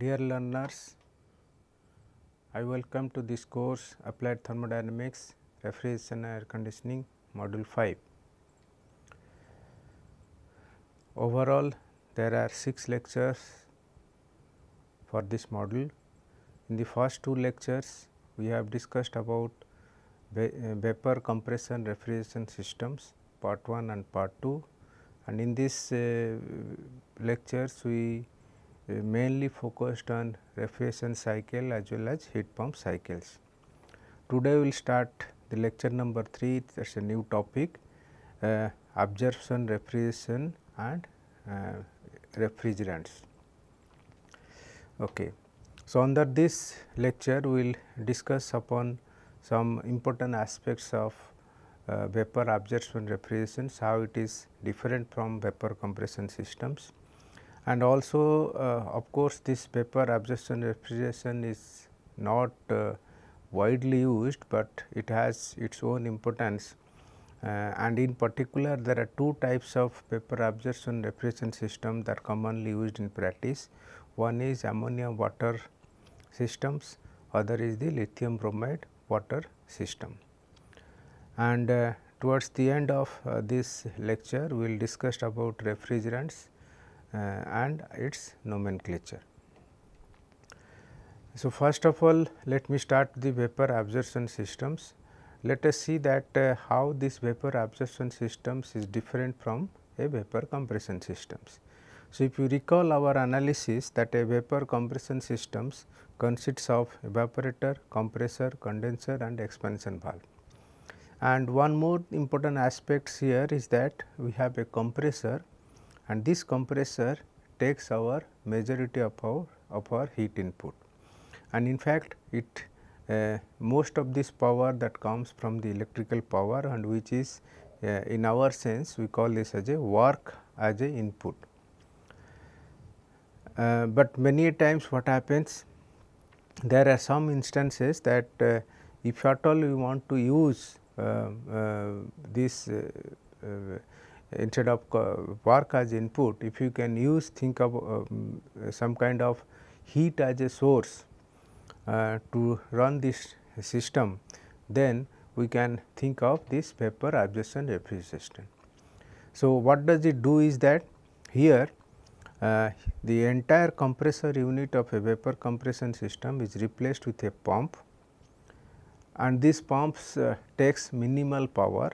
Dear learners, I welcome to this course Applied Thermodynamics Refrigeration and Air Conditioning Module 5. Overall, there are 6 lectures for this module. In the first two lectures, we have discussed about uh, vapor compression refrigeration systems part 1 and part 2 and in this uh, lectures we uh, mainly focused on refrigeration cycle as well as heat pump cycles. Today we will start the lecture number 3 that is a new topic uh, absorption refrigeration and uh, refrigerants. Okay. So, under this lecture we will discuss upon some important aspects of uh, vapor absorption refrigeration, how it is different from vapor compression systems and also uh, of course, this paper absorption refrigeration is not uh, widely used, but it has its own importance uh, and in particular there are two types of paper absorption refrigeration system that are commonly used in practice. One is ammonia water systems, other is the lithium bromide water system. And uh, towards the end of uh, this lecture we will discuss about refrigerants uh, and its nomenclature. So, first of all let me start the vapor absorption systems. Let us see that uh, how this vapor absorption systems is different from a vapor compression systems. So, if you recall our analysis that a vapor compression systems consists of evaporator, compressor, condenser and expansion valve. And one more important aspect here is that we have a compressor and this compressor takes our majority of our of our heat input and in fact it uh, most of this power that comes from the electrical power and which is uh, in our sense we call this as a work as a input. Uh, but many times what happens there are some instances that uh, if at all we want to use uh, uh, this instead of uh, work as input, if you can use think of um, some kind of heat as a source uh, to run this system, then we can think of this vapor absorption refrigeration. So, what does it do is that here uh, the entire compressor unit of a vapor compression system is replaced with a pump and this pumps uh, takes minimal power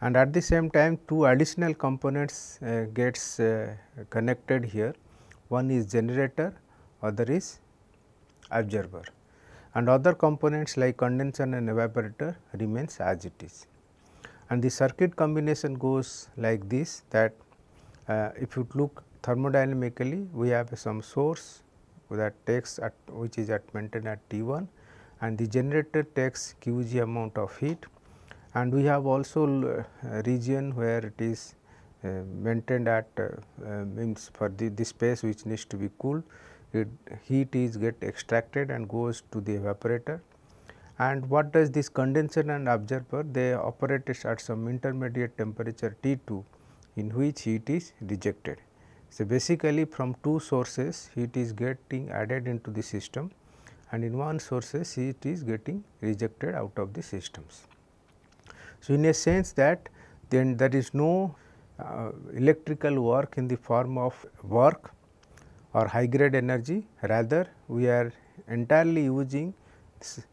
and at the same time two additional components uh, gets uh, connected here one is generator other is absorber and other components like condenser and evaporator remains as it is and the circuit combination goes like this that uh, if you look thermodynamically we have some source that takes at which is at maintained at T1 and the generator takes Qg amount of heat and we have also uh, region where it is uh, maintained at uh, means for the, the space which needs to be cooled it heat is get extracted and goes to the evaporator and what does this condenser and absorber they operate at some intermediate temperature T2 in which heat is rejected. So, basically from two sources heat is getting added into the system and in one sources heat is getting rejected out of the systems. So, in a sense that then there is no uh, electrical work in the form of work or high grade energy rather we are entirely using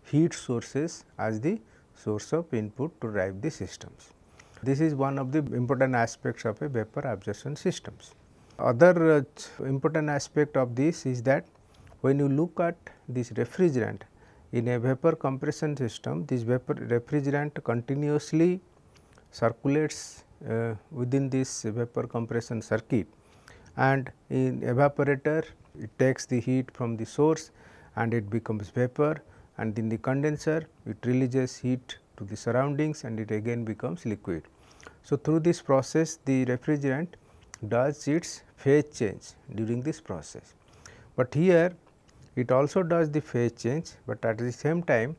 heat sources as the source of input to drive the systems. This is one of the important aspects of a vapor absorption systems. Other uh, important aspect of this is that when you look at this refrigerant in a vapor compression system, this vapor refrigerant continuously circulates uh, within this vapor compression circuit and in evaporator it takes the heat from the source and it becomes vapor and in the condenser it releases heat to the surroundings and it again becomes liquid. So, through this process the refrigerant does its phase change during this process. But here it also does the phase change, but at the same time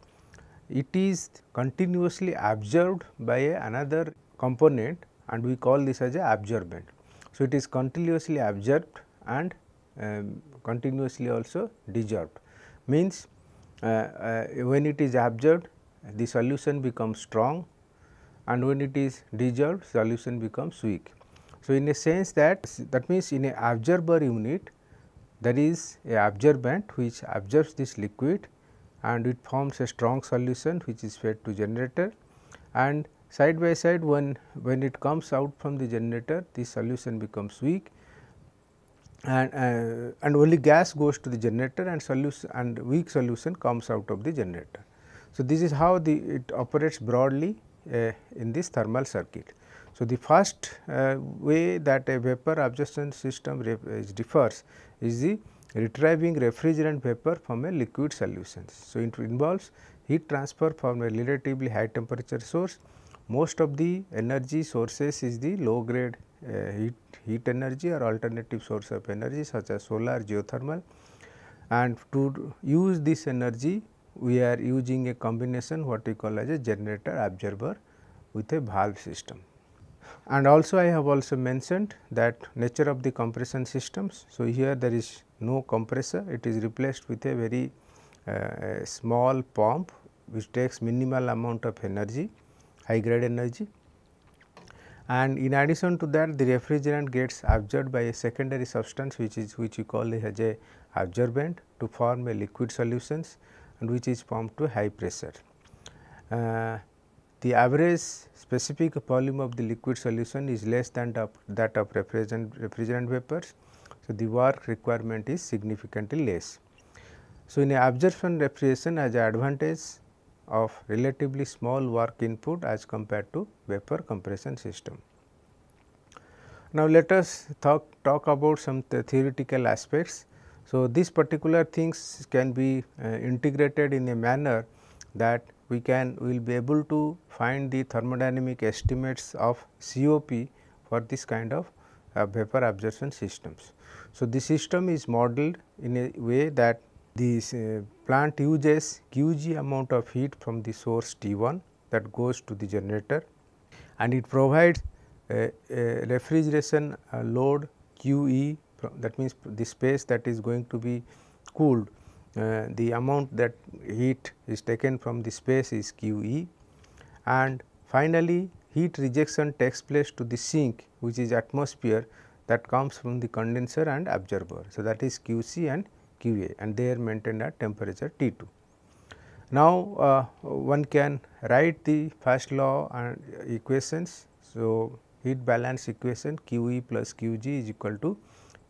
it is continuously absorbed by another component and we call this as a absorbent. So, it is continuously absorbed and um, continuously also dissolved. means uh, uh, when it is absorbed the solution becomes strong and when it is dissolved, solution becomes weak. So, in a sense that that means in a absorber unit there is a absorbent which absorbs this liquid and it forms a strong solution which is fed to generator and side by side when, when it comes out from the generator this solution becomes weak and, uh, and only gas goes to the generator and solution and weak solution comes out of the generator. So, this is how the it operates broadly uh, in this thermal circuit. So, the first uh, way that a vapor absorption system uh, differs is the retrieving refrigerant vapor from a liquid solution. So, it involves heat transfer from a relatively high temperature source. Most of the energy sources is the low grade uh, heat, heat energy or alternative source of energy such as solar, geothermal and to use this energy we are using a combination what we call as a generator absorber with a valve system. And also I have also mentioned that nature of the compression systems. So, here there is no compressor, it is replaced with a very uh, small pump which takes minimal amount of energy, high grade energy. And in addition to that the refrigerant gets absorbed by a secondary substance which is which we call as a absorbent to form a liquid solutions and which is pumped to high pressure. Uh, the average specific volume of the liquid solution is less than that of refrigerant, refrigerant vapors. So, the work requirement is significantly less. So, in absorption refrigeration has advantage of relatively small work input as compared to vapor compression system. Now, let us talk, talk about some the theoretical aspects. So, these particular things can be uh, integrated in a manner that we can we will be able to find the thermodynamic estimates of COP for this kind of uh, vapor absorption systems. So, the system is modeled in a way that the uh, plant uses Qg amount of heat from the source T1 that goes to the generator and it provides a, a refrigeration uh, load QE that means the space that is going to be cooled uh, the amount that heat is taken from the space is q e and finally, heat rejection takes place to the sink which is atmosphere that comes from the condenser and absorber. So, that is q c and q a and they are maintained at temperature T 2. Now, uh, one can write the first law and equations. So, heat balance equation q e plus q g is equal to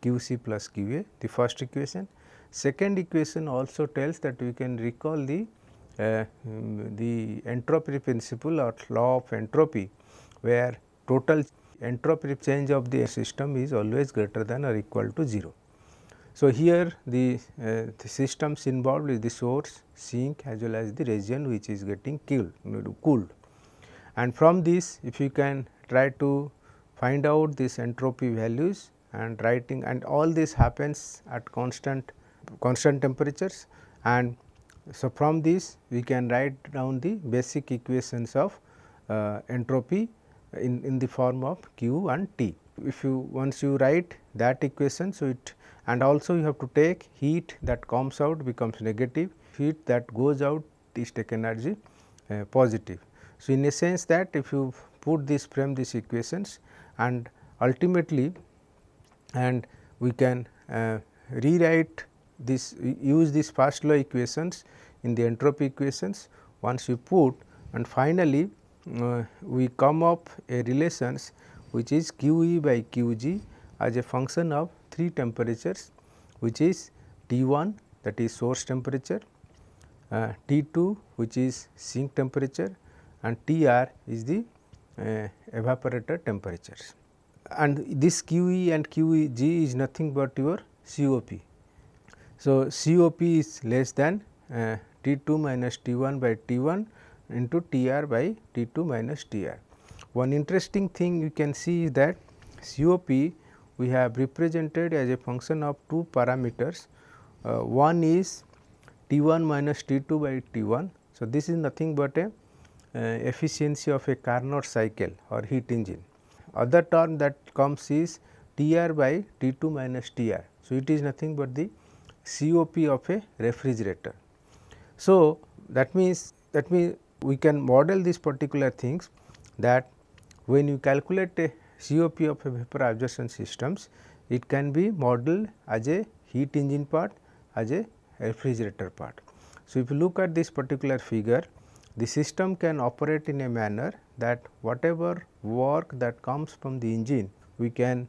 q c plus q a the first equation Second equation also tells that we can recall the uh, the entropy principle or law of entropy where total entropy change of the system is always greater than or equal to 0. So, here the, uh, the systems involved is the source, sink as well as the region which is getting killed, cooled. And from this if you can try to find out this entropy values and writing and all this happens at constant constant temperatures and so from these we can write down the basic equations of uh, entropy in, in the form of q and t. If you once you write that equation, so it and also you have to take heat that comes out becomes negative, heat that goes out is taken energy uh, positive. So, in a sense that if you put this frame these equations and ultimately and we can uh, rewrite this use these first law equations in the entropy equations once you put and finally, uh, we come up a relations which is q e by q g as a function of three temperatures which is T 1 that is source temperature, uh, T 2 which is sink temperature and T r is the uh, evaporator temperatures. And this q e and q e g is nothing but your COP so, COP is less than uh, T2 minus T1 by T1 into Tr by T2 minus Tr. One interesting thing you can see is that COP we have represented as a function of two parameters. Uh, one is T1 minus T2 by T1. So, this is nothing but a uh, efficiency of a Carnot cycle or heat engine. Other term that comes is Tr by T2 minus Tr. So, it is nothing but the COP of a refrigerator. So, that means that means we can model these particular things that when you calculate a COP of a vapor absorption systems, it can be modeled as a heat engine part as a refrigerator part. So, if you look at this particular figure, the system can operate in a manner that whatever work that comes from the engine, we can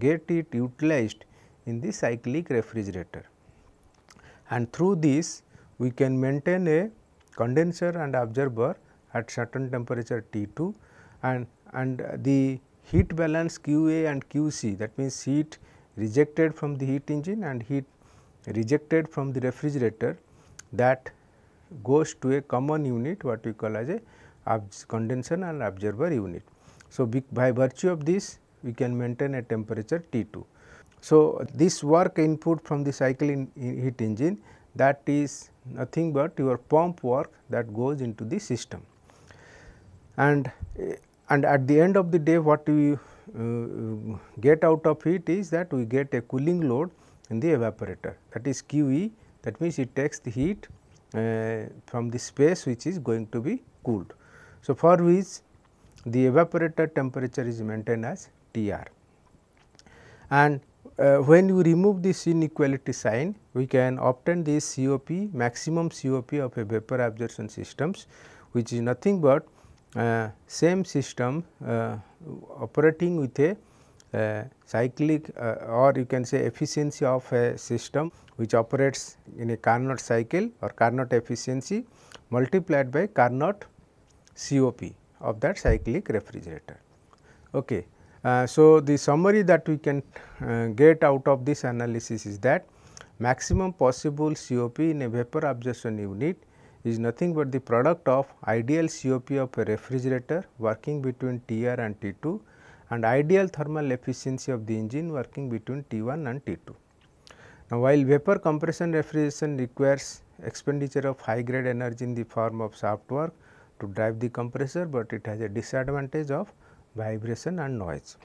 get it utilized in the cyclic refrigerator and through this, we can maintain a condenser and absorber at certain temperature T2 and, and the heat balance QA and QC that means heat rejected from the heat engine and heat rejected from the refrigerator that goes to a common unit what we call as a condenser and absorber unit. So, by virtue of this we can maintain a temperature T2. So, this work input from the cycle in, in heat engine that is nothing but your pump work that goes into the system. And, and at the end of the day what we uh, get out of it is that we get a cooling load in the evaporator that is QE that means it takes the heat uh, from the space which is going to be cooled. So, for which the evaporator temperature is maintained as T r and uh, when you remove this inequality sign, we can obtain this COP, maximum COP of a vapor absorption systems, which is nothing but uh, same system uh, operating with a uh, cyclic uh, or you can say efficiency of a system which operates in a Carnot cycle or Carnot efficiency multiplied by Carnot COP of that cyclic refrigerator. Okay. Uh, so, the summary that we can uh, get out of this analysis is that maximum possible COP in a vapor absorption unit is nothing but the product of ideal COP of a refrigerator working between T r and T 2 and ideal thermal efficiency of the engine working between T 1 and T 2. Now, while vapor compression refrigeration requires expenditure of high grade energy in the form of shaft work to drive the compressor, but it has a disadvantage of vibration and noise.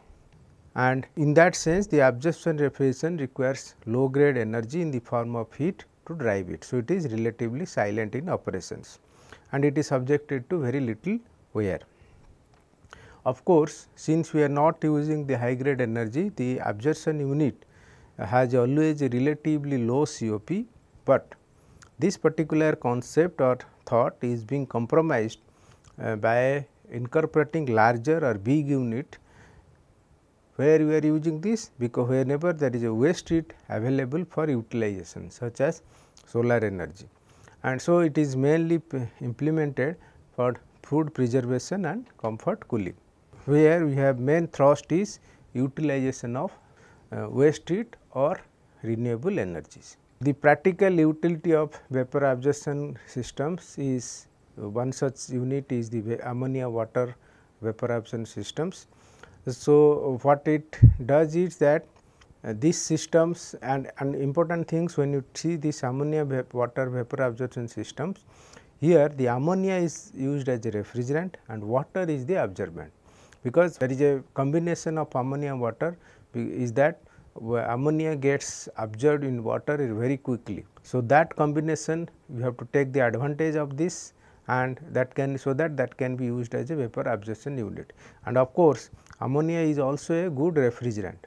And in that sense the absorption refrigeration requires low grade energy in the form of heat to drive it. So, it is relatively silent in operations and it is subjected to very little wear. Of course, since we are not using the high grade energy the absorption unit has always a relatively low COP, but this particular concept or thought is being compromised uh, by incorporating larger or big unit where we are using this because whenever there is a waste heat available for utilization such as solar energy. And so, it is mainly implemented for food preservation and comfort cooling where we have main thrust is utilization of uh, waste heat or renewable energies. The practical utility of vapor absorption systems is one such unit is the ammonia water vaporization systems. So, what it does is that uh, these systems and, and important things when you see this ammonia vap water vapor absorption systems, here the ammonia is used as a refrigerant and water is the absorbent because there is a combination of ammonia and water is that ammonia gets absorbed in water very quickly. So, that combination you have to take the advantage of this and that can so that that can be used as a vapor absorption unit and of course, ammonia is also a good refrigerant.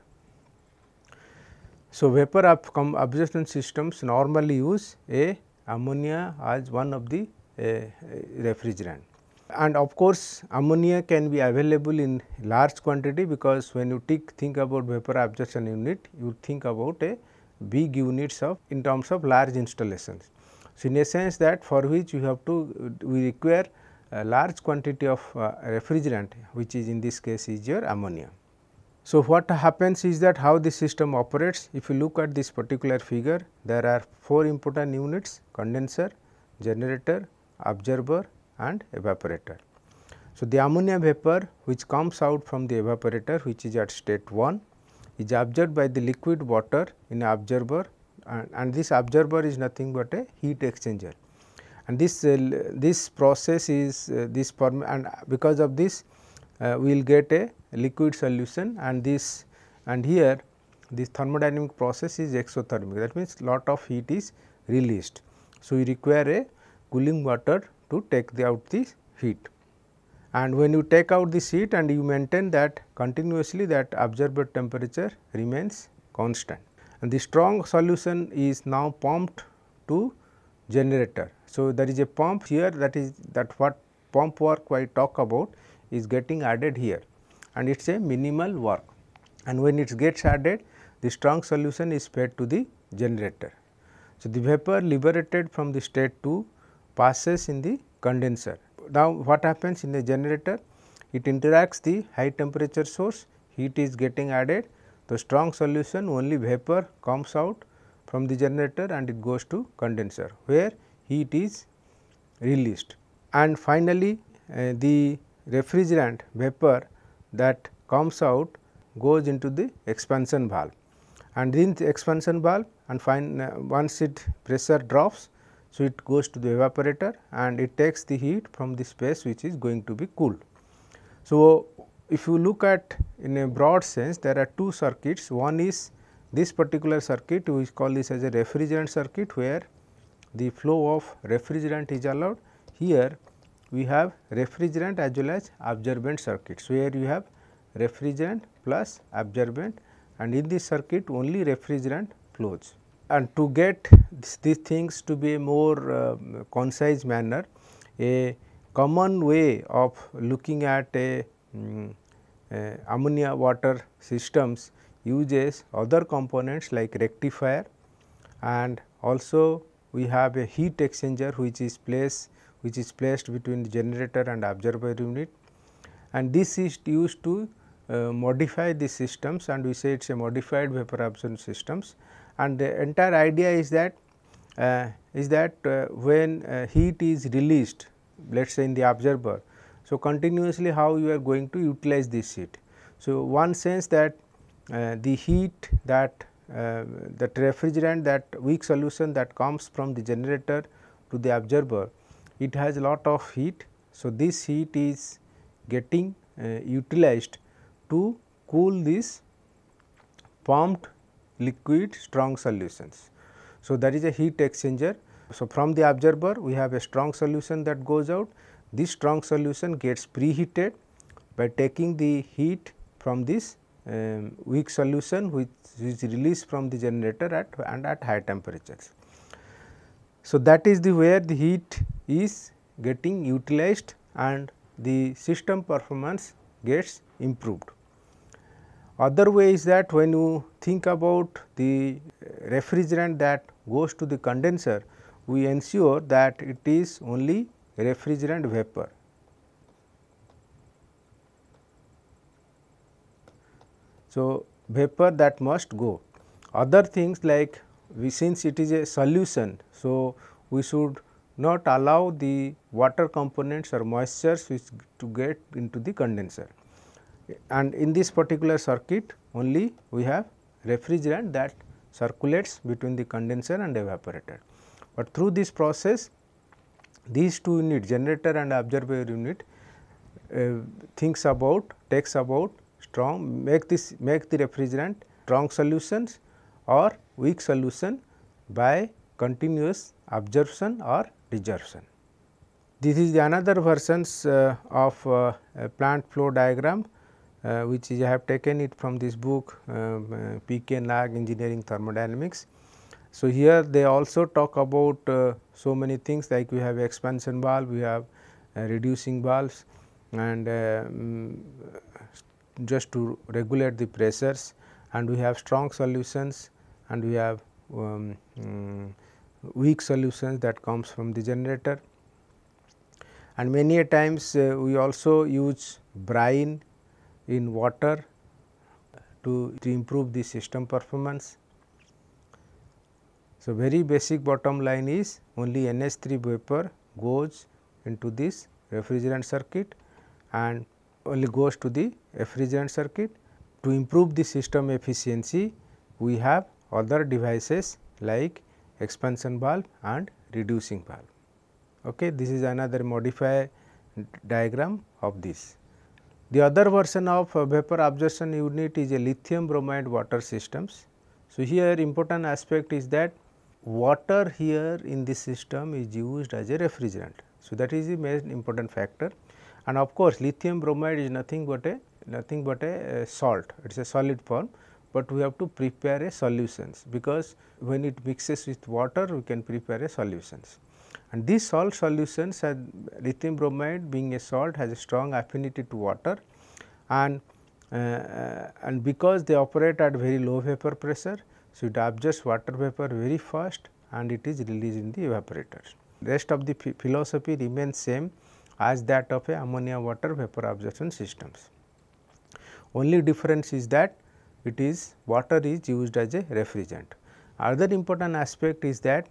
So, vapor absorption systems normally use a ammonia as one of the uh, refrigerant and of course, ammonia can be available in large quantity because when you think, think about vapor absorption unit you think about a big units of in terms of large installations. So, in a sense that for which you have to we require a large quantity of uh, refrigerant which is in this case is your ammonia. So, what happens is that how the system operates if you look at this particular figure there are four important units condenser, generator, observer and evaporator. So, the ammonia vapor which comes out from the evaporator which is at state 1 is absorbed by the liquid water in observer and, and this absorber is nothing but a heat exchanger and this uh, this process is uh, this form and because of this uh, we will get a liquid solution and this and here this thermodynamic process is exothermic that means lot of heat is released. So, we require a cooling water to take the out the heat and when you take out this heat and you maintain that continuously that absorber temperature remains constant and the strong solution is now pumped to generator. So, there is a pump here that is that what pump work I talk about is getting added here and it is a minimal work and when it gets added the strong solution is fed to the generator. So, the vapor liberated from the state 2 passes in the condenser. Now, what happens in the generator? It interacts the high temperature source, heat is getting added the strong solution only vapor comes out from the generator and it goes to condenser where heat is released. And finally, uh, the refrigerant vapor that comes out goes into the expansion valve and in the expansion valve and fine, uh, once it pressure drops. So, it goes to the evaporator and it takes the heat from the space which is going to be cooled. So, if you look at in a broad sense there are two circuits one is this particular circuit we call this as a refrigerant circuit where the flow of refrigerant is allowed here we have refrigerant as well as absorbent circuits where you have refrigerant plus absorbent and in this circuit only refrigerant flows and to get this, these things to be a more uh, concise manner a common way of looking at a um, uh, ammonia water systems uses other components like rectifier and also we have a heat exchanger which is placed which is placed between the generator and absorber unit and this is used to uh, modify the systems and we say it is a modified vapor absorption systems and the entire idea is that uh, is that uh, when uh, heat is released let us say in the absorber so, continuously how you are going to utilize this heat. So, one sense that uh, the heat that uh, that refrigerant that weak solution that comes from the generator to the absorber it has a lot of heat. So, this heat is getting uh, utilized to cool this pumped liquid strong solutions. So, that is a heat exchanger. So, from the absorber we have a strong solution that goes out this strong solution gets preheated by taking the heat from this um, weak solution which is released from the generator at and at high temperatures. So, that is the where the heat is getting utilized and the system performance gets improved. Other way is that when you think about the refrigerant that goes to the condenser, we ensure that it is only refrigerant vapor. So, vapor that must go. Other things like we, since it is a solution, so we should not allow the water components or moistures which to get into the condenser. And in this particular circuit only we have refrigerant that circulates between the condenser and evaporator. But through this process these two unit, generator and observer unit uh, thinks about takes about strong make this make the refrigerant strong solutions or weak solution by continuous absorption or desorption. This is the another versions uh, of uh, plant flow diagram uh, which is I have taken it from this book um, uh, PK Nag Engineering Thermodynamics. So, here they also talk about uh, so many things like we have expansion valve, we have uh, reducing valves and um, just to regulate the pressures and we have strong solutions and we have um, um, weak solutions that comes from the generator. And many a times uh, we also use brine in water to, to improve the system performance so, very basic bottom line is only NH3 vapor goes into this refrigerant circuit and only goes to the refrigerant circuit. To improve the system efficiency, we have other devices like expansion valve and reducing valve. Okay, this is another modify diagram of this. The other version of vapor absorption unit is a lithium bromide water systems. So, here important aspect is that water here in this system is used as a refrigerant. So, that is the most important factor and of course, lithium bromide is nothing but a nothing but a, a salt it is a solid form, but we have to prepare a solutions because when it mixes with water we can prepare a solutions. And these salt solutions are lithium bromide being a salt has a strong affinity to water and uh, uh and because they operate at very low vapor pressure so, it absorbs water vapor very fast and it is released in the evaporator. Rest of the philosophy remains same as that of a ammonia water vapor absorption systems. Only difference is that it is water is used as a refrigerant. Other important aspect is that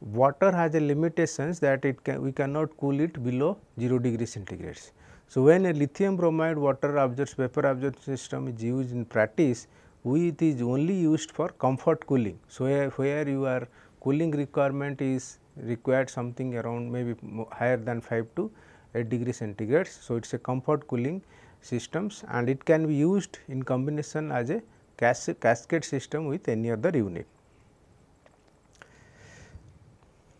water has a limitations that it can we cannot cool it below 0 degree centigrade. So, when a lithium bromide water absorbs vapor absorption system is used in practice we it is only used for comfort cooling. So, where your cooling requirement is required something around maybe higher than 5 to 8 degree centigrade. So, it is a comfort cooling systems and it can be used in combination as a cas cascade system with any other unit.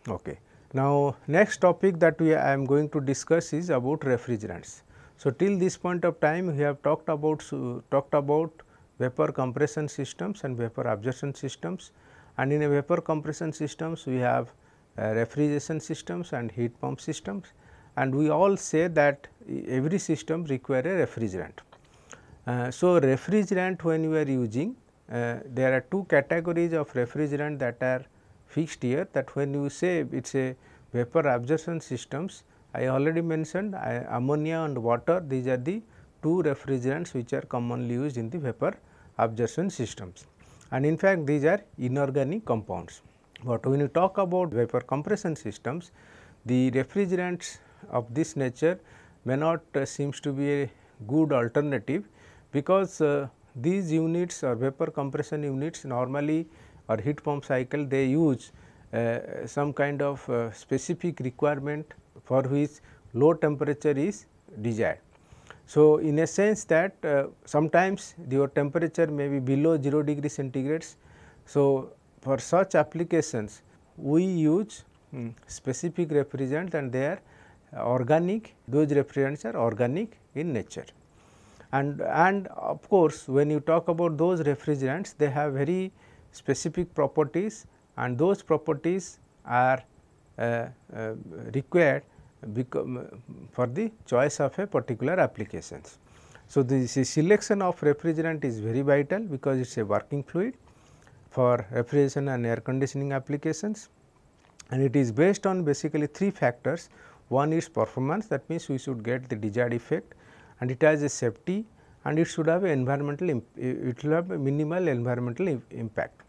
Okay. Now, next topic that we I am going to discuss is about refrigerants. So, till this point of time we have talked about so, talked about vapor compression systems and vapor absorption systems and in a vapor compression systems we have uh, refrigeration systems and heat pump systems and we all say that every system require a refrigerant. Uh, so, refrigerant when you are using uh, there are two categories of refrigerant that are fixed here that when you say it is a vapor absorption systems I already mentioned uh, ammonia and water these are the two refrigerants which are commonly used in the vapor absorption systems and in fact these are inorganic compounds. But when you talk about vapor compression systems, the refrigerants of this nature may not uh, seems to be a good alternative because uh, these units or vapor compression units normally or heat pump cycle they use uh, some kind of uh, specific requirement for which low temperature is desired. So, in a sense that uh, sometimes your temperature may be below 0 degree centigrades. So, for such applications we use um, specific refrigerant and they are organic those refrigerants are organic in nature and and of course when you talk about those refrigerants they have very specific properties and those properties are uh, uh, required for the choice of a particular applications. So, the selection of refrigerant is very vital because it is a working fluid for refrigeration and air conditioning applications and it is based on basically three factors. One is performance that means we should get the desired effect and it has a safety and it should have environmental it will have minimal environmental impact.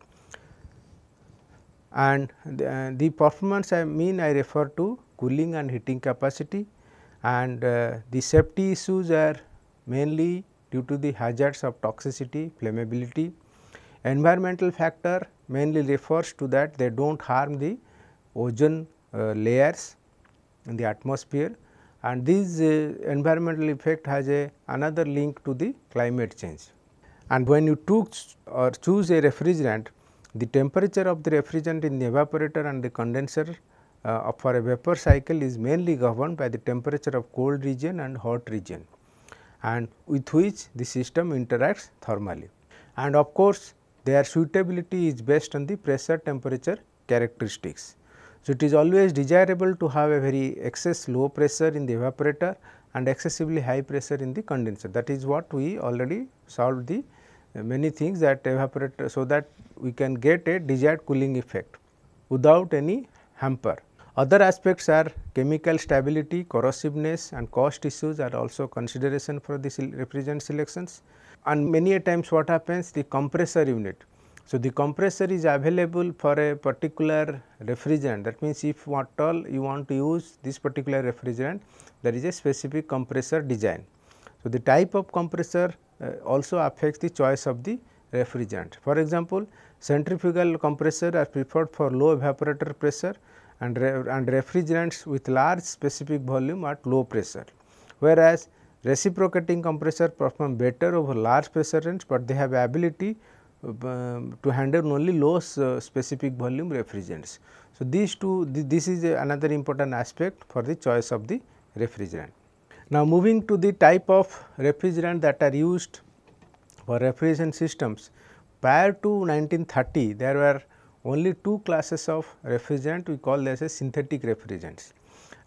And the, uh, the performance I mean I refer to cooling and heating capacity and uh, the safety issues are mainly due to the hazards of toxicity, flammability. Environmental factor mainly refers to that they do not harm the ozone uh, layers in the atmosphere and this uh, environmental effect has a another link to the climate change. And when you choose or choose a refrigerant, the temperature of the refrigerant in the evaporator and the condenser uh, for a vapor cycle is mainly governed by the temperature of cold region and hot region and with which the system interacts thermally. And of course, their suitability is based on the pressure temperature characteristics. So, it is always desirable to have a very excess low pressure in the evaporator and excessively high pressure in the condenser that is what we already solved the uh, many things that evaporator so that we can get a desired cooling effect without any hamper. Other aspects are chemical stability, corrosiveness and cost issues are also consideration for the refrigerant selections and many a times what happens the compressor unit. So, the compressor is available for a particular refrigerant that means if at all you want to use this particular refrigerant there is a specific compressor design. So, the type of compressor uh, also affects the choice of the refrigerant. For example, centrifugal compressor are preferred for low evaporator pressure and, re and refrigerants with large specific volume at low pressure. Whereas, reciprocating compressor perform better over large pressure range, but they have ability um, to handle only low uh, specific volume refrigerants. So, these two th this is uh, another important aspect for the choice of the refrigerant. Now, moving to the type of refrigerant that are used for refrigeration systems prior to 1930 there were only two classes of refrigerant we call as a synthetic refrigerants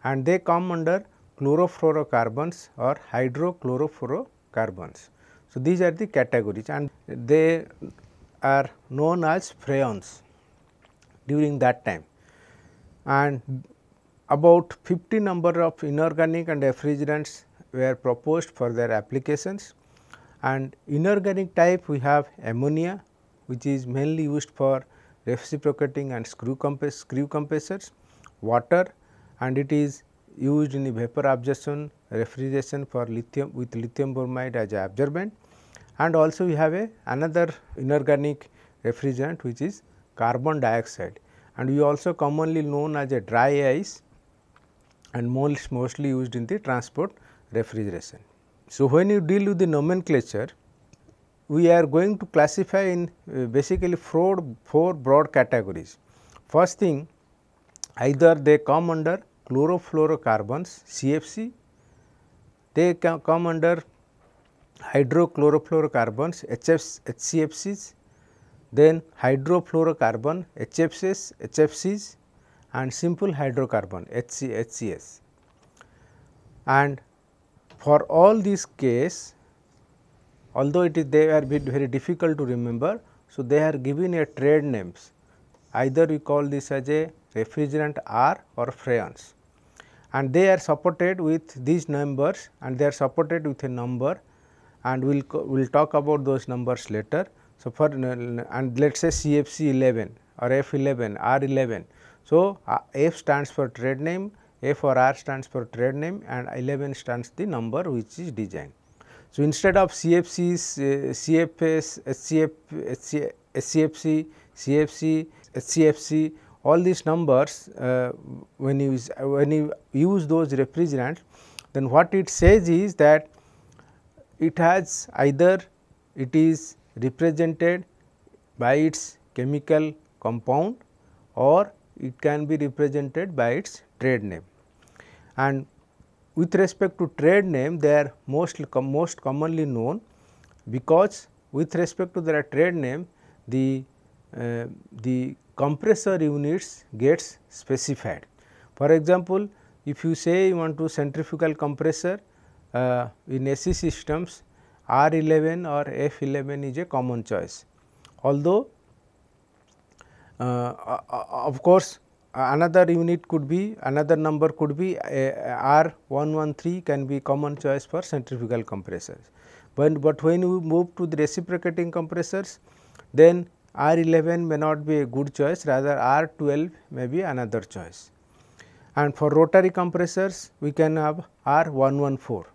and they come under chlorofluorocarbons or hydrochlorofluorocarbons. So, these are the categories and they are known as freons during that time and about 50 number of inorganic and refrigerants were proposed for their applications and inorganic type we have ammonia which is mainly used for reciprocating and screw, screw compressors, water and it is used in the vapor absorption refrigeration for lithium with lithium bromide as a absorbent and also we have a another inorganic refrigerant which is carbon dioxide and we also commonly known as a dry ice and most mostly used in the transport refrigeration. So, when you deal with the nomenclature we are going to classify in uh, basically four, four broad categories. First thing either they come under chlorofluorocarbons CFC, they come under hydrochlorofluorocarbons HFs, HCFCs, then hydrofluorocarbon HFCs, HFCs and simple hydrocarbon HC, HCS. And for all these case although it is they are very difficult to remember. So, they are given a trade names either we call this as a refrigerant R or freons and they are supported with these numbers and they are supported with a number and we will we'll talk about those numbers later. So, for and let us say CFC 11 or F 11 R 11. So, uh, F stands for trade name F or R stands for trade name and 11 stands the number which is designed. So, instead of CFCs, uh, CFS, HCF, HCFC, CFC, HCFC, all these numbers uh, when you when you use those refrigerants, then what it says is that it has either it is represented by its chemical compound or it can be represented by its trade name. And with respect to trade name they are most, com most commonly known because with respect to their trade name the, uh, the compressor units gets specified. For example, if you say you want to centrifugal compressor uh, in AC systems R11 or F11 is a common choice. Although uh, of course, uh, another unit could be another number could be uh, uh, R 113 can be common choice for centrifugal compressors. When, but when we move to the reciprocating compressors then R 11 may not be a good choice rather R 12 may be another choice. And for rotary compressors we can have R 114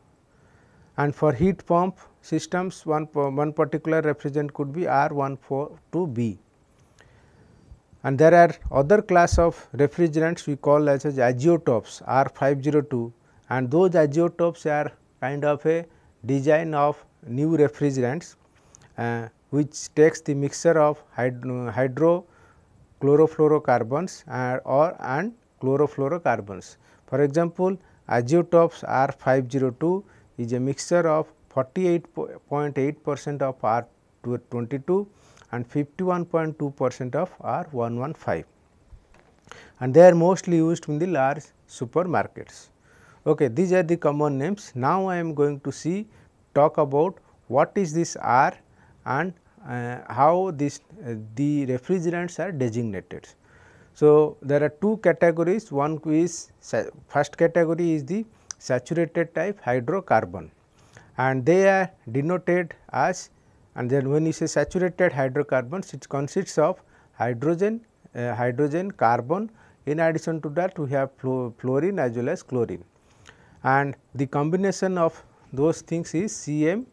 and for heat pump systems one, one particular refrigerant could be R 142B and there are other class of refrigerants we call as, as azeotopes R502 and those azeotopes are kind of a design of new refrigerants uh, which takes the mixture of hydro, hydro chlorofluorocarbons and, uh, or and chlorofluorocarbons. For example, azeotopes R502 is a mixture of 48.8 percent of R22 and 51.2 percent of R 115 and they are mostly used in the large supermarkets. Okay, these are the common names. Now, I am going to see talk about what is this R and uh, how this uh, the refrigerants are designated. So, there are two categories one is first category is the saturated type hydrocarbon and they are denoted as and then when you say saturated hydrocarbons it consists of hydrogen, uh, hydrogen, carbon in addition to that we have fluorine as well as chlorine and the combination of those things is CM,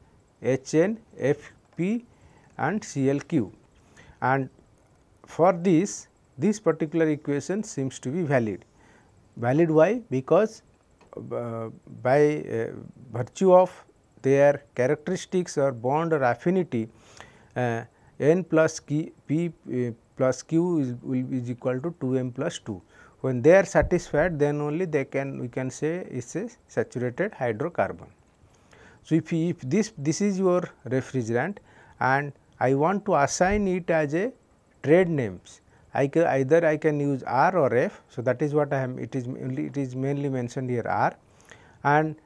HN, FP and CLQ and for this this particular equation seems to be valid. Valid why? Because uh, by uh, virtue of their characteristics or bond or affinity uh, n plus Q, p uh, plus q is, will, is equal to 2 m plus 2. When they are satisfied then only they can we can say it is a saturated hydrocarbon. So, if, if this this is your refrigerant and I want to assign it as a trade names I can either I can use R or F. So, that is what I am it is mainly it is mainly mentioned here R and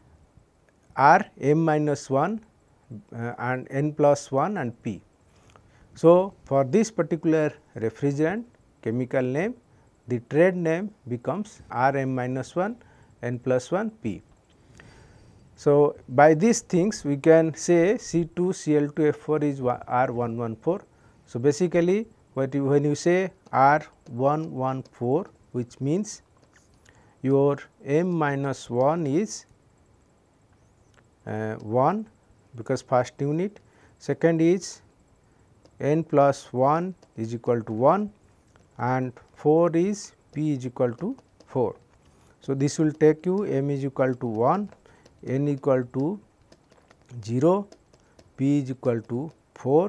R m minus minus 1 uh, and n plus 1 and p. So, for this particular refrigerant chemical name the trade name becomes R m minus 1 n plus 1 p. So, by these things we can say C 2 Cl 2 F 4 is R 114. So, basically what you, when you say R 114 which means your m minus 1 is uh, 1 because first unit, second is n plus 1 is equal to 1 and 4 is p is equal to 4. So, this will take you m is equal to 1, n equal to 0, p is equal to 4.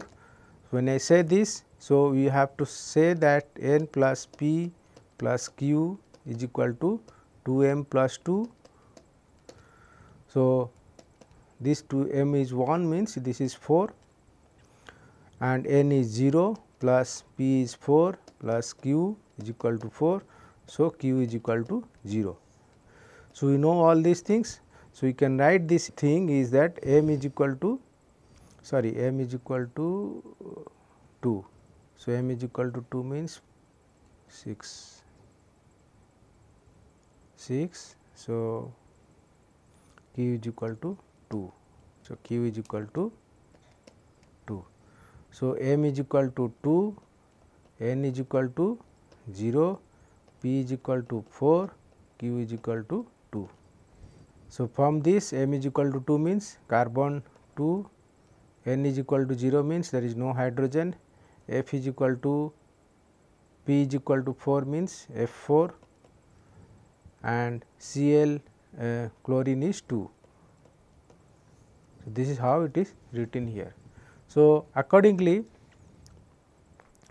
When I say this, so we have to say that n plus p plus q is equal to 2m plus 2. So, this 2 m is 1 means this is 4 and n is 0 plus p is 4 plus q is equal to 4. So, q is equal to 0. So, we know all these things. So, we can write this thing is that m is equal to sorry m is equal to 2. So, m is equal to 2 means 6 6. So, q is equal to 2. So, q is equal to 2. So, m is equal to 2, n is equal to 0, p is equal to 4, q is equal to 2. So, from this m is equal to 2 means carbon 2, n is equal to 0 means there is no hydrogen, f is equal to p is equal to 4 means f 4 and Cl uh, chlorine is 2. So this is how it is written here. So, accordingly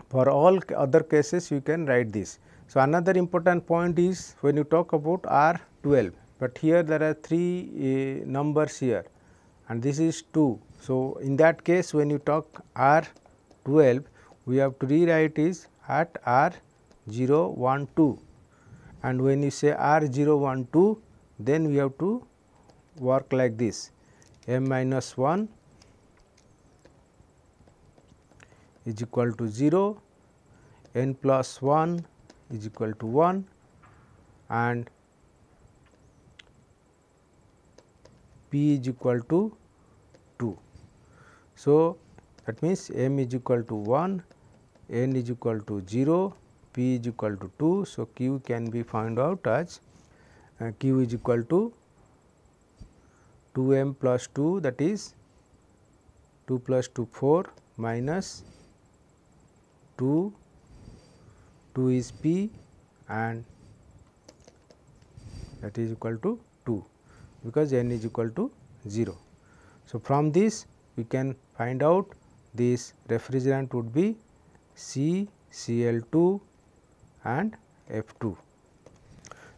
for all other cases you can write this. So, another important point is when you talk about R 12, but here there are 3 uh, numbers here and this is 2. So, in that case when you talk R 12, we have to rewrite is at R 0 1 2 and when you say R 0 1 2, then we have to work like this m minus 1 is equal to 0, n plus 1 is equal to 1 and p is equal to 2. So, that means, m is equal to 1, n is equal to 0, p is equal to 2. So, q can be found out as uh, q is equal to 2 m plus 2 that is 2 plus 2 4 minus 2 2 is p and that is equal to 2 because n is equal to 0. So, from this we can find out this refrigerant would be C Cl 2 and F 2.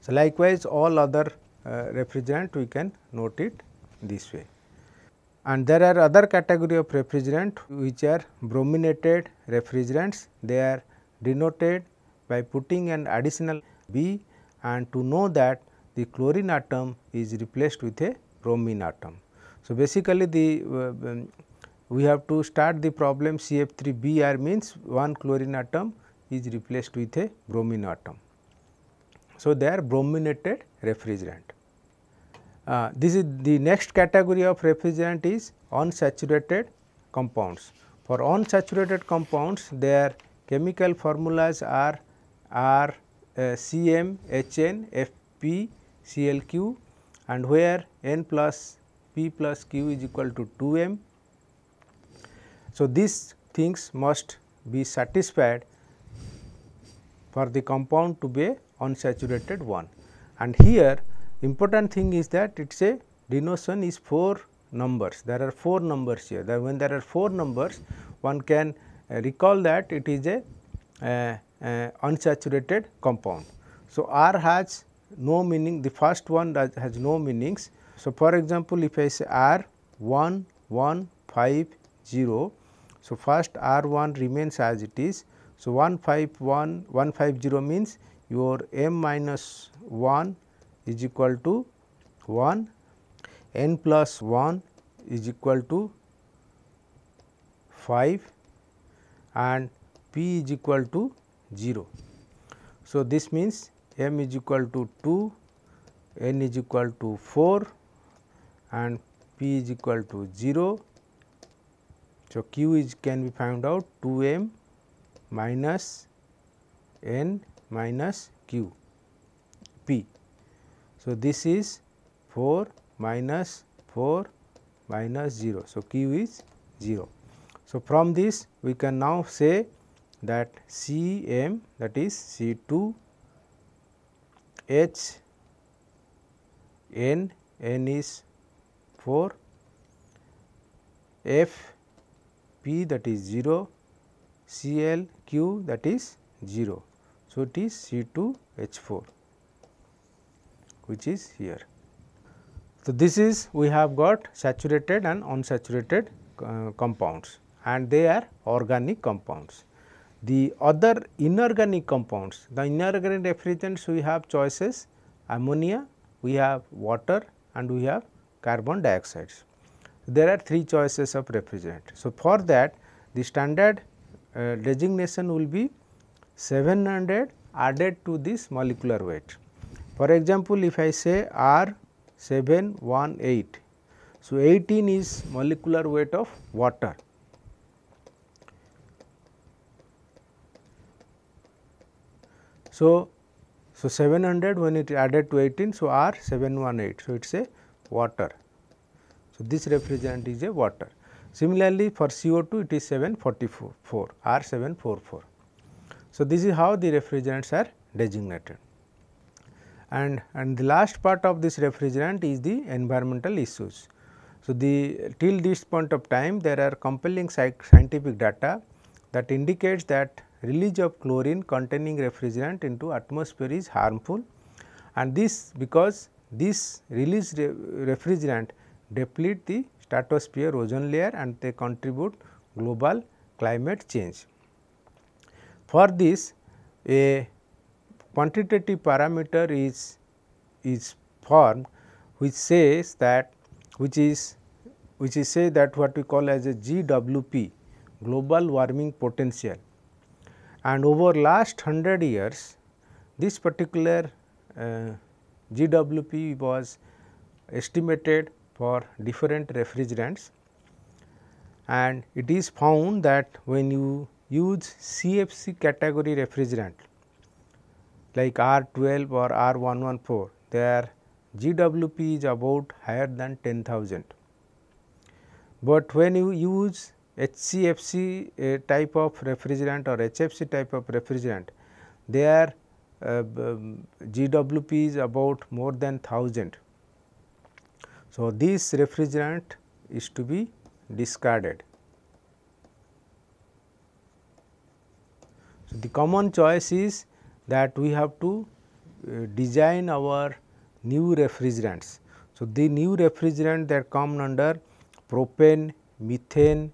So, likewise all other uh, refrigerant we can note it this way. And there are other category of refrigerant which are brominated refrigerants. They are denoted by putting an additional B and to know that the chlorine atom is replaced with a bromine atom. So, basically the uh, um, we have to start the problem CF3Br means one chlorine atom is replaced with a bromine atom. So, they are brominated refrigerant. Uh, this is the next category of refrigerant is unsaturated compounds. For unsaturated compounds, their chemical formulas are R, uh, CM, HN, FP, CLQ and where N plus P plus Q is equal to 2M. So, these things must be satisfied for the compound to be unsaturated one. And here important thing is that it is a denotion is 4 numbers there are 4 numbers here that when there are 4 numbers one can uh, recall that it is a uh, uh unsaturated compound. So, R has no meaning the first one has no meanings. So, for example, if I say R 1 1 5 0. So, first R 1 remains as it is. So, 1 5 1 1 5 0 means your m minus 1 is equal to 1, n plus 1 is equal to 5 and p is equal to 0. So, this means m is equal to 2, n is equal to 4 and p is equal to 0. So, q is can be found out 2 m minus n minus q. So, this is 4 minus 4 minus 0. So, Q is 0. So, from this we can now say that C m that is C 2 H n, n is 4 F P that is 0 C L Q that is 0. So, it is C 2 H 4 which is here. So, this is we have got saturated and unsaturated uh, compounds and they are organic compounds. The other inorganic compounds, the inorganic refrigerants we have choices ammonia, we have water and we have carbon dioxide. There are three choices of refrigerant. So, for that the standard uh, designation will be 700 added to this molecular weight. For example, if I say R 718, so 18 is molecular weight of water. So, so 700 when it added to 18, so R 718, so it is a water. So, this refrigerant is a water. Similarly, for CO2 it is 744 R 744. So, this is how the refrigerants are designated and, and the last part of this refrigerant is the environmental issues. So, the till this point of time there are compelling scientific data that indicates that release of chlorine containing refrigerant into atmosphere is harmful and this because this release re refrigerant deplete the stratosphere ozone layer and they contribute global climate change. For this a quantitative parameter is is formed which says that which is which is say that what we call as a GWP global warming potential and over last 100 years this particular uh, GWP was estimated for different refrigerants and it is found that when you use CFC category refrigerant like R12 or R114, their GWP is about higher than 10,000. But when you use HCFC type of refrigerant or HFC type of refrigerant, their uh, um, GWP is about more than 1000. So, this refrigerant is to be discarded. So, the common choice is that we have to uh, design our new refrigerants. So, the new refrigerant that come under propane, methane,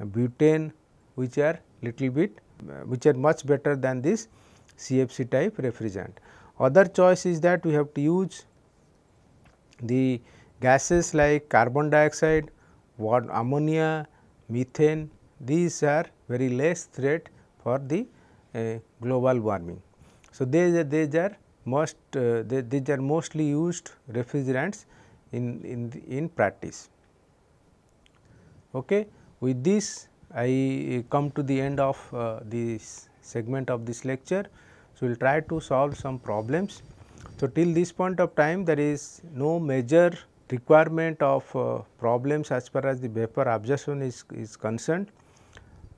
butane which are little bit uh, which are much better than this CFC type refrigerant. Other choice is that we have to use the gases like carbon dioxide, water, ammonia, methane these are very less threat for the uh, global warming. So, are these are most uh, they, these are mostly used refrigerants in, in, in practice. Okay. With this I come to the end of uh, this segment of this lecture. So, we will try to solve some problems. So, till this point of time there is no major requirement of uh, problems as far as the vapor absorption is, is concerned,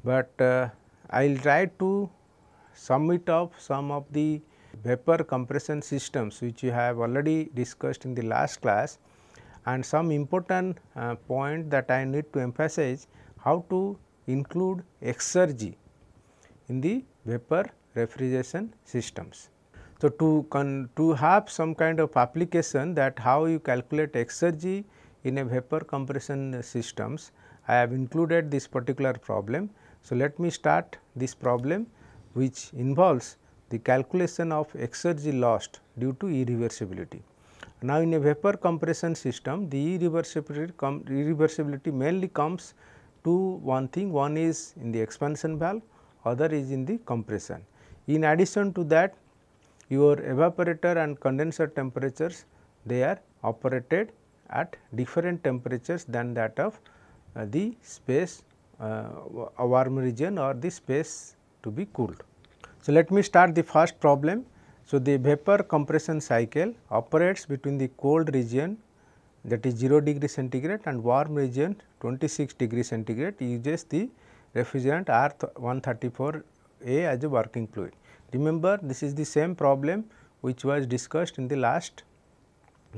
but uh, I will try to summit of some of the vapor compression systems which you have already discussed in the last class and some important uh, point that I need to emphasize how to include exergy in the vapor refrigeration systems. So, to, to have some kind of application that how you calculate exergy in a vapor compression systems, I have included this particular problem. So, let me start this problem which involves the calculation of exergy lost due to irreversibility. Now, in a vapor compression system the irreversibility, com irreversibility mainly comes to one thing one is in the expansion valve other is in the compression. In addition to that your evaporator and condenser temperatures they are operated at different temperatures than that of uh, the space uh, warm region or the space to be cooled. So, let me start the first problem. So, the vapor compression cycle operates between the cold region that is 0 degree centigrade and warm region 26 degree centigrade uses the refrigerant R 134A as a working fluid. Remember this is the same problem which was discussed in the last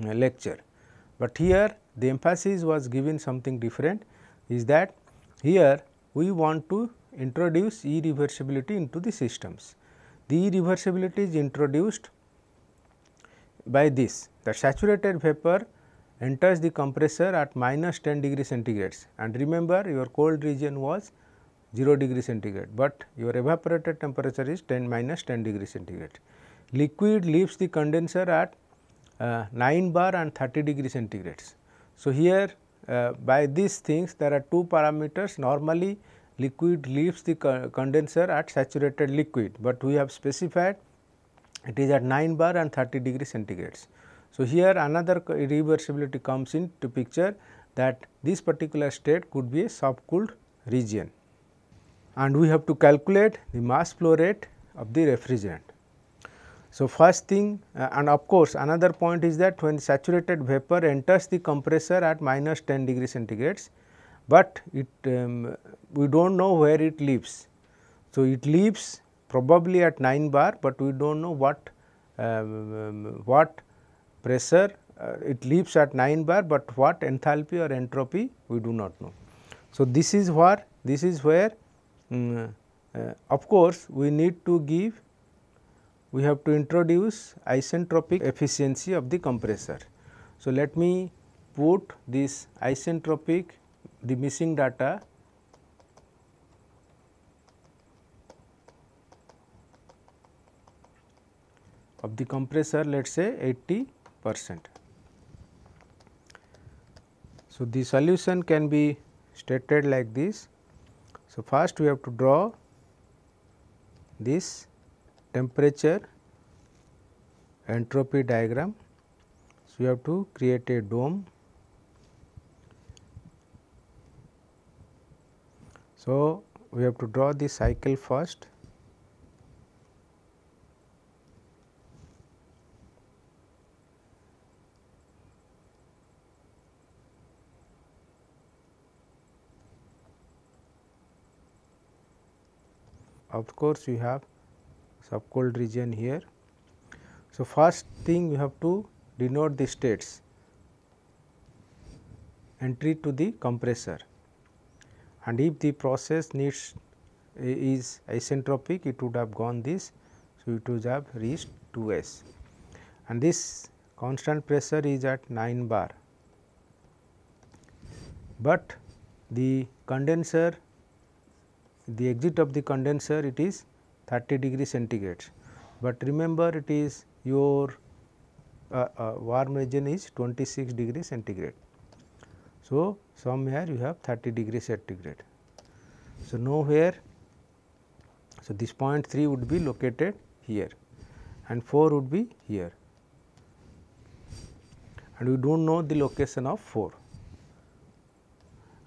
uh, lecture, but here the emphasis was given something different is that here we want to introduce irreversibility into the systems. The irreversibility is introduced by this the saturated vapor enters the compressor at minus 10 degree centigrade and remember your cold region was 0 degree centigrade, but your evaporated temperature is 10 minus 10 degree centigrade. Liquid leaves the condenser at uh, 9 bar and 30 degree centigrade. So, here uh, by these things there are two parameters normally liquid leaves the condenser at saturated liquid, but we have specified it is at 9 bar and 30 degree centigrades. So, here another irreversibility comes into picture that this particular state could be a subcooled region and we have to calculate the mass flow rate of the refrigerant. So, first thing uh, and of course, another point is that when saturated vapor enters the compressor at minus 10 degree centigrades, but it um, we do not know where it leaves. So, it leaves probably at 9 bar, but we do not know what um, um, what pressure uh, it leaves at 9 bar, but what enthalpy or entropy we do not know. So, this is where this is where um, uh, of course, we need to give we have to introduce isentropic efficiency of the compressor. So, let me put this isentropic the missing data of the compressor let us say 80 percent. So, the solution can be stated like this. So, first we have to draw this temperature entropy diagram. So, we have to create a dome So, we have to draw the cycle first. Of course, we have cold region here. So, first thing we have to denote the states entry to the compressor and if the process needs is isentropic it would have gone this. So, it would have reached 2 S and this constant pressure is at 9 bar, but the condenser the exit of the condenser it is 30 degree centigrade, but remember it is your uh, uh, warm region is 26 degree centigrade. So, somewhere you have 30 degree centigrade. So, nowhere so this point 3 would be located here and 4 would be here and we do not know the location of 4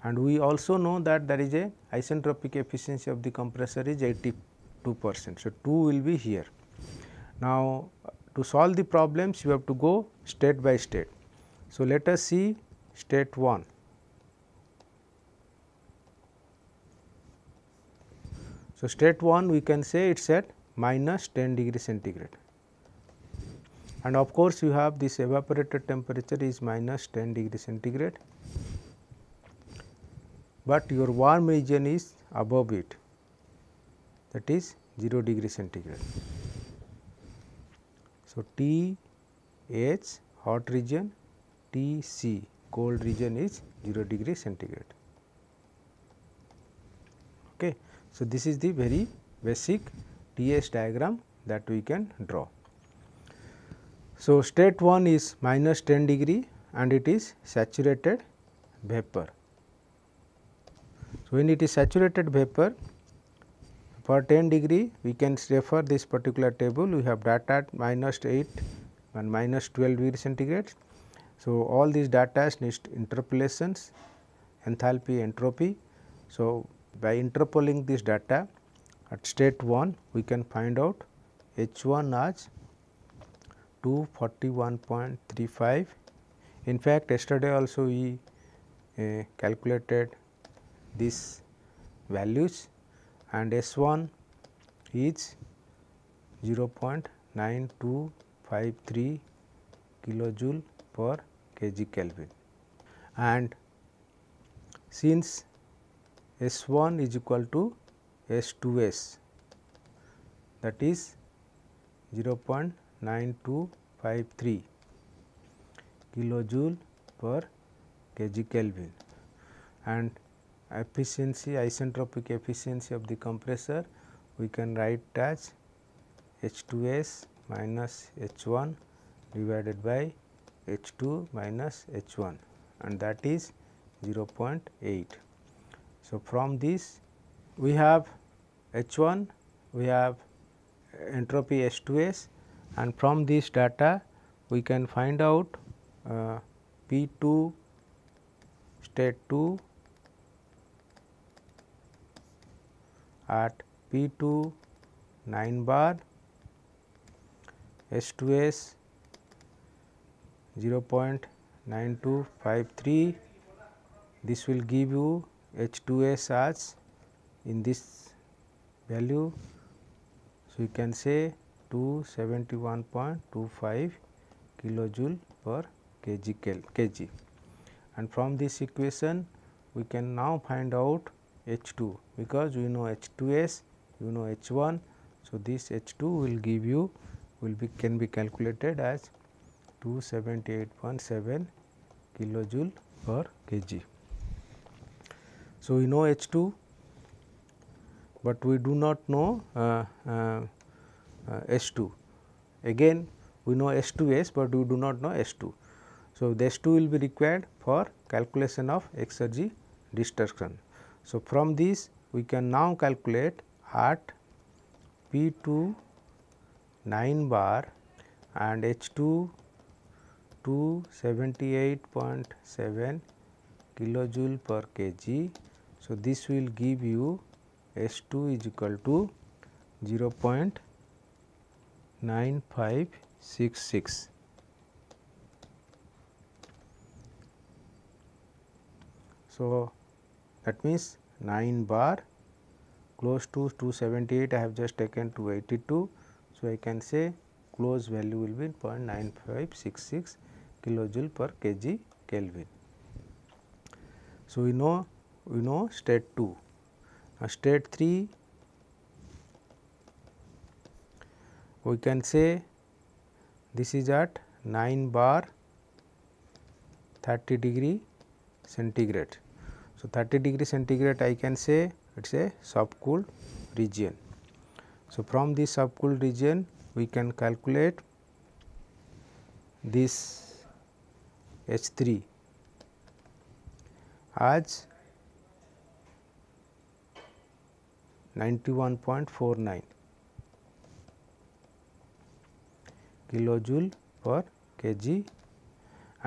and we also know that there is a isentropic efficiency of the compressor is 82 percent. So, 2 will be here. Now, to solve the problems you have to go state by state. So, let us see state 1. So, state 1 we can say it is at minus 10 degree centigrade and of course, you have this evaporated temperature is minus 10 degree centigrade, but your warm region is above it that is 0 degree centigrade. So, T H hot region, T C cold region is 0 degree centigrade. Okay. So, this is the very basic TS diagram that we can draw. So, state 1 is minus 10 degree and it is saturated vapor. So, when it is saturated vapor for 10 degree we can refer this particular table we have data at minus 8 and minus 12 degree centigrade. So, all these data needs interpolations enthalpy entropy. So, by interpolating this data at state 1 we can find out H 1 as 241.35. In fact, yesterday also we uh, calculated these values and S 1 is 0 0.9253 kilojoule per kg Kelvin. And since S 1 is equal to S 2 S that is 0 0.9253 kilojoule per kg Kelvin and efficiency isentropic efficiency of the compressor we can write as H 2 S minus H 1 divided by H 2 minus H 1 and that is 0 0.8. So, from this we have H 1, we have entropy H 2 S and from this data we can find out uh, P 2 state 2 at P 2 9 bar H 2 S 0.9253 this will give you h two A as in this value. So, you can say 271.25 kilojoule per kg, kg. And from this equation we can now find out H2 because we know H2S, you know H1. So, this H2 will give you will be can be calculated as 278.7 kilojoule per kg. So, we know H 2, but we do not know uh, uh, uh H 2. Again we know H 2 S, but we do not know H 2. So, the H 2 will be required for calculation of exergy destruction. So, from this we can now calculate at P 2 9 bar and H 2 278.7 kilojoule per kg so, this will give you S 2 is equal to 0 0.9566. So, that means 9 bar close to 278 I have just taken 282. So, I can say close value will be 0.9566 kilojoule per kg Kelvin. So, we know you know state 2. Now, state 3 we can say this is at 9 bar 30 degree centigrade. So, 30 degree centigrade I can say it is a subcooled region. So, from this subcooled region we can calculate this H 3 as 91.49 kilojoule per kg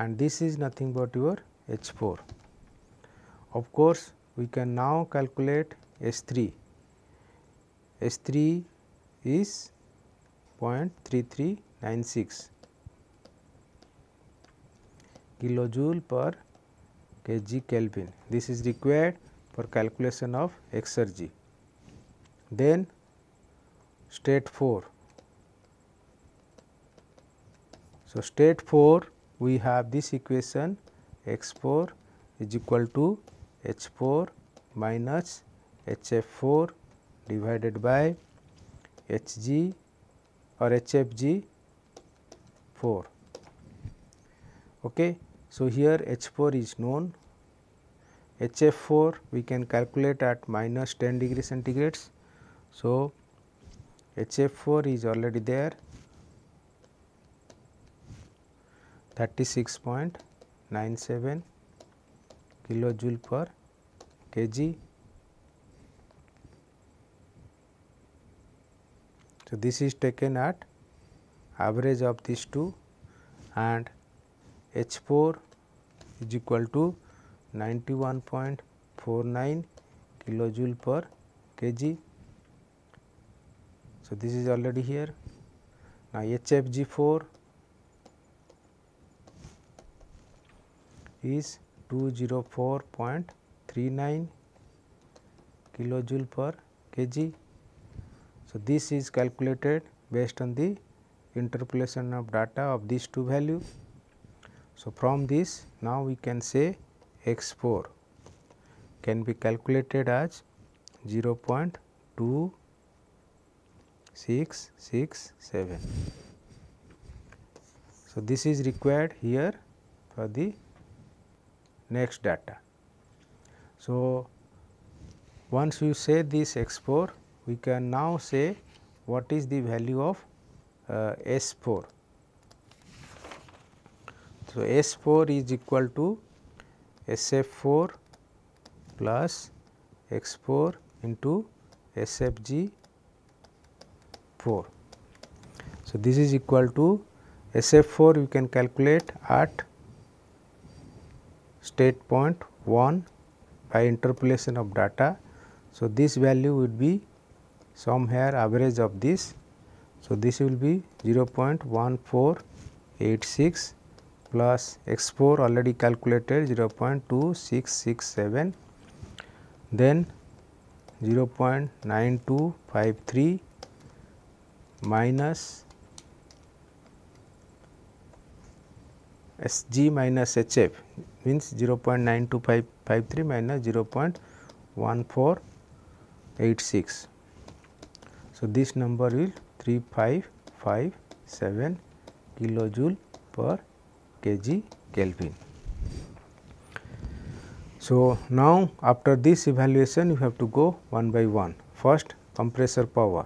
and this is nothing but your H 4. Of course, we can now calculate s 3. 3 is 0.3396 kilojoule per kg Kelvin. This is required for calculation of exergy. Then state 4. So, state 4 we have this equation x 4 is equal to h 4 minus h f 4 divided by h g or h f g 4. Okay. So, here h 4 is known, h f 4 we can calculate at minus 10 degree centigrades so, HF4 is already there 36.97 kilojoule per kg. So, this is taken at average of these two and H4 is equal to 91.49 kilojoule per kg. So, this is already here. Now, HFG 4 is 204.39 kilojoule per kg. So, this is calculated based on the interpolation of data of these two value. So, from this now we can say x 4 can be calculated as 0.2 6, 6, 7. So, this is required here for the next data. So, once you say this x 4 we can now say what is the value of uh, S 4. So, S 4 is equal to S f 4 plus x 4 into S f g 4. So, this is equal to SF4 you can calculate at state point 1 by interpolation of data. So, this value would be somewhere average of this. So, this will be 0.1486 plus x 4 already calculated 0.2667 then 0.9253 minus S g minus H f means 0 0.92553 minus 0 0.1486. So, this number will 3557 kilojoule per kg Kelvin. So, now after this evaluation you have to go one by one. First compressor power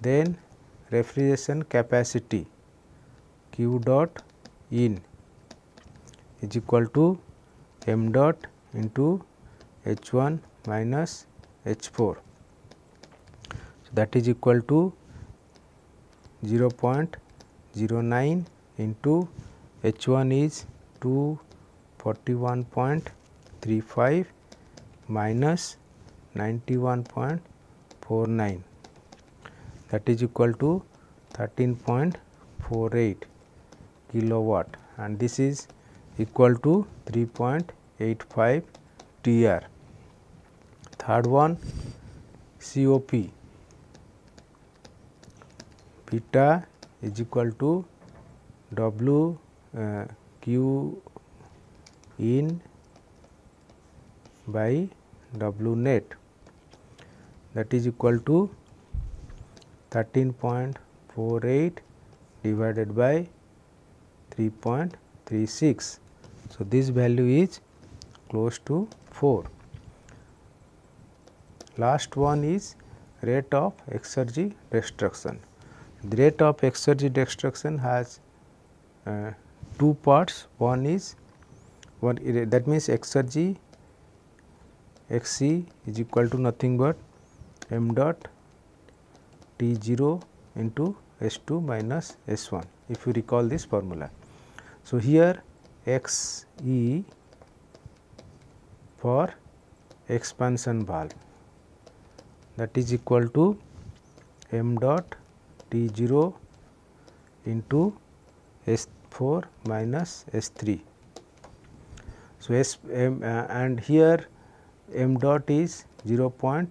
Then refrigeration capacity Q dot in is equal to m dot into H 1 minus H 4. So, that is equal to 0 0.09 into H 1 is 241.35 minus 91.49 that is equal to 13.48 kilowatt and this is equal to 3.85 TR. Third one COP beta is equal to W uh, Q in by W net that is equal to 13.48 divided by 3.36. So, this value is close to 4. Last one is rate of exergy destruction. The rate of exergy destruction has uh, two parts one is one that means exergy xc is equal to nothing but m dot T 0 into S 2 minus S 1 if you recall this formula. So, here X E for expansion valve that is equal to m dot T 0 into S 4 minus S 3. So, S m uh, and here m dot is 0.09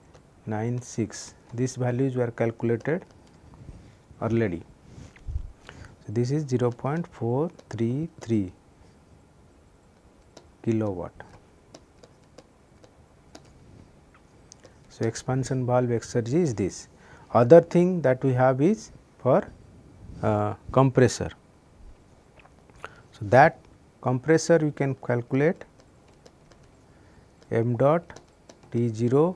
96 these values were calculated already. So, this is 0 0.433 kilowatt. So, expansion valve exergy is this. Other thing that we have is for uh, compressor. So, that compressor we can calculate m dot T 0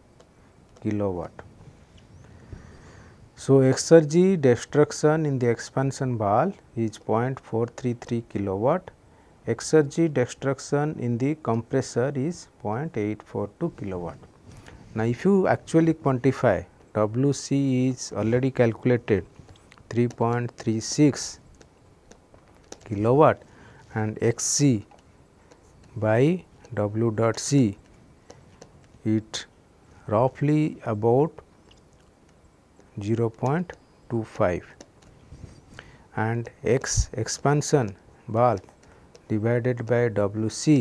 kilowatt. So, exergy destruction in the expansion ball is 0.433 kilowatt, exergy destruction in the compressor is 0.842 kilowatt. Now, if you actually quantify WC is already calculated 3.36 kilowatt and xc by w dot c it roughly about 0.25 and x expansion valve divided by W c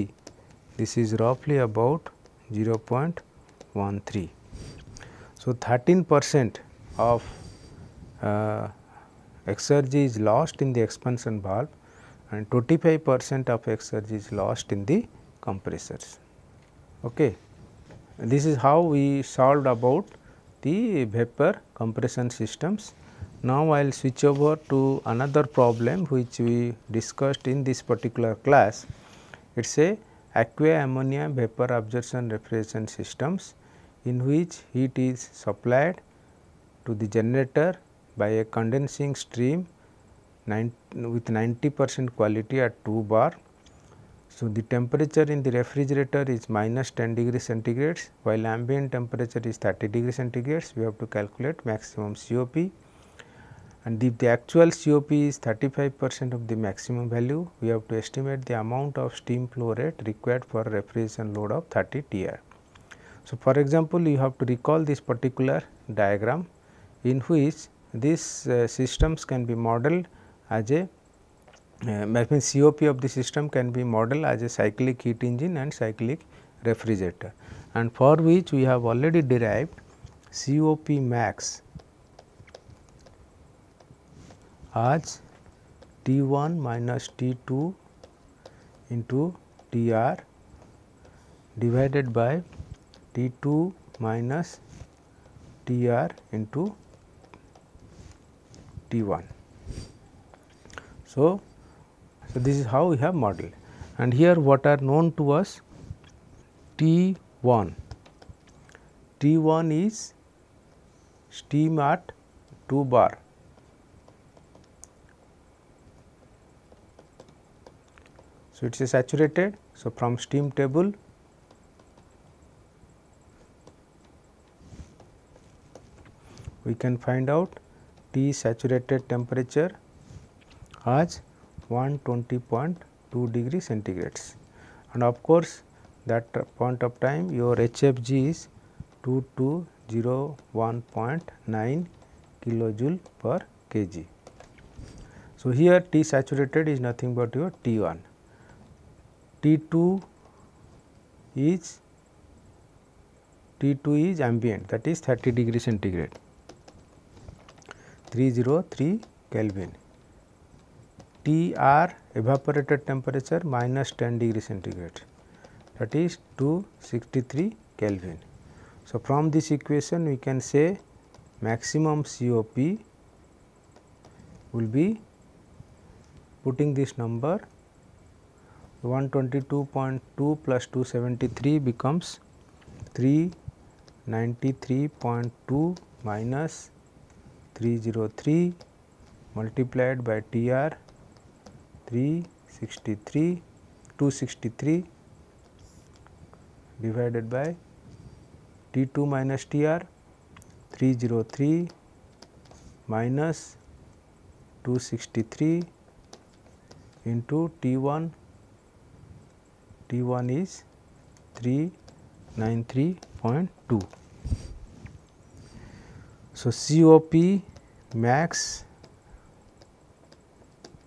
this is roughly about 0.13. So, 13 percent of uh, exergy is lost in the expansion valve and 25 percent of exergy is lost in the compressors. Okay. This is how we solved about the vapor compression systems. Now, I will switch over to another problem which we discussed in this particular class. It is a aqua ammonia vapor absorption refrigeration systems in which heat is supplied to the generator by a condensing stream 90, with 90 percent quality at 2 bar so, the temperature in the refrigerator is minus 10 degree centigrades while ambient temperature is 30 degree centigrades we have to calculate maximum COP and if the actual COP is 35 percent of the maximum value we have to estimate the amount of steam flow rate required for refrigeration load of 30 TR. So, for example, you have to recall this particular diagram in which these uh, systems can be modeled as a that uh, means COP of the system can be modeled as a cyclic heat engine and cyclic refrigerator and for which we have already derived COP max as T1 minus T2 into Tr divided by T2 minus Tr into T1. So, so, this is how we have modeled and here what are known to us T 1, T 1 is steam at 2 bar So, it is saturated. So, from steam table we can find out T saturated temperature as 120.2 degree centigrade, and of course that point of time your HFG is 2201.9 kilojoule per kg. So, here T saturated is nothing but your T1, T2 is T2 is ambient that is 30 degree centigrade 303 Kelvin TR evaporated temperature minus 10 degree centigrade that is 263 Kelvin. So, from this equation we can say maximum COP will be putting this number 122.2 plus 273 becomes 393.2 minus 303 multiplied by TR 363 263 divided by T2 minus TR 303 minus 263 into T1 T1 is 393.2. So, COP max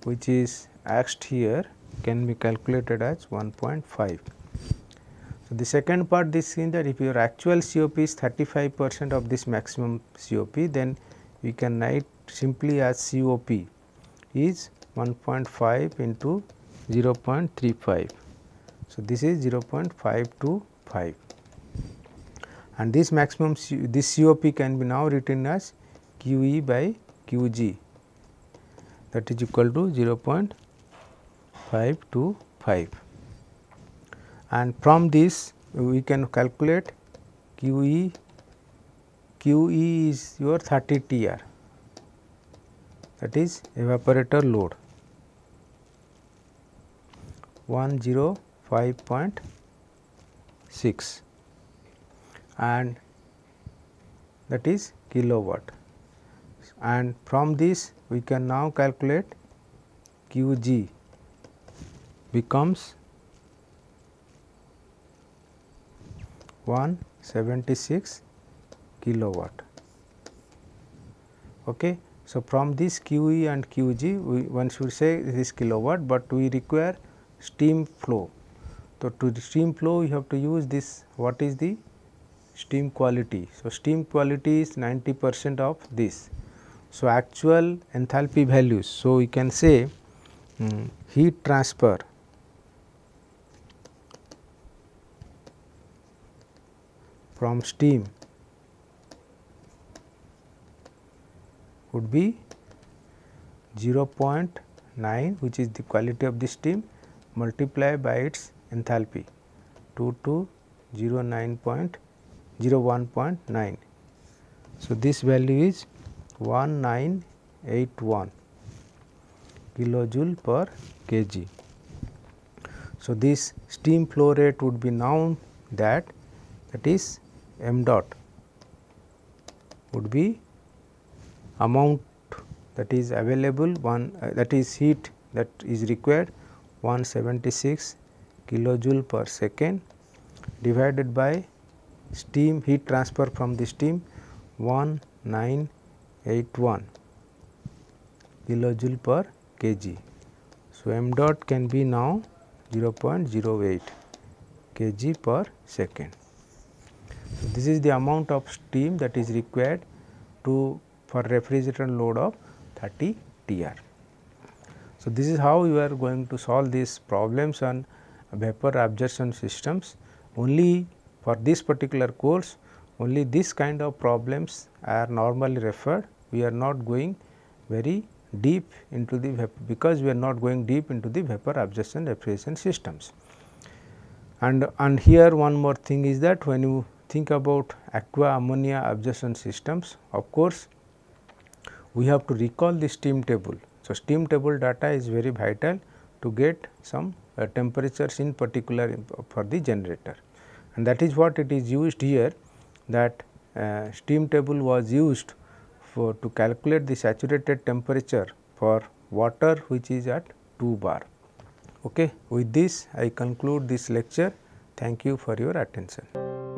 which is asked here can be calculated as 1.5. So, the second part this is that if your actual COP is 35 percent of this maximum COP then we can write simply as COP is 1.5 into 0.35. So, this is 0.525 and this maximum this COP can be now written as QE by QG that is equal to 0.5 5 to 5 and from this we can calculate QE, QE is your 30 TR that is evaporator load 105.6 and that is kilowatt and from this we can now calculate QG becomes 176 kilowatt. Okay. So, from this QE and QG we one should say this kilowatt, but we require steam flow. So, to the steam flow you have to use this what is the steam quality. So, steam quality is 90 percent of this. So, actual enthalpy values. So, we can say um, heat transfer from steam would be 0.9 which is the quality of the steam multiplied by its enthalpy 2 to So, this value is 1981 kilojoule per kg. So, this steam flow rate would be known that that is m dot would be amount that is available one uh, that is heat that is required 176 kilojoule per second divided by steam heat transfer from the steam 1981 kilojoule per kg. So, m dot can be now 0.08 kg per second. So, this is the amount of steam that is required to for refrigerant load of 30 TR. So, this is how you are going to solve these problems on vapor absorption systems. Only for this particular course, only this kind of problems are normally referred. We are not going very deep into the vapor because we are not going deep into the vapor absorption refrigeration systems. And, and here one more thing is that when you think about aqua ammonia absorption systems, of course, we have to recall the steam table. So, steam table data is very vital to get some uh, temperatures in particular for the generator and that is what it is used here that uh, steam table was used for to calculate the saturated temperature for water which is at 2 bar. Okay. With this I conclude this lecture. Thank you for your attention.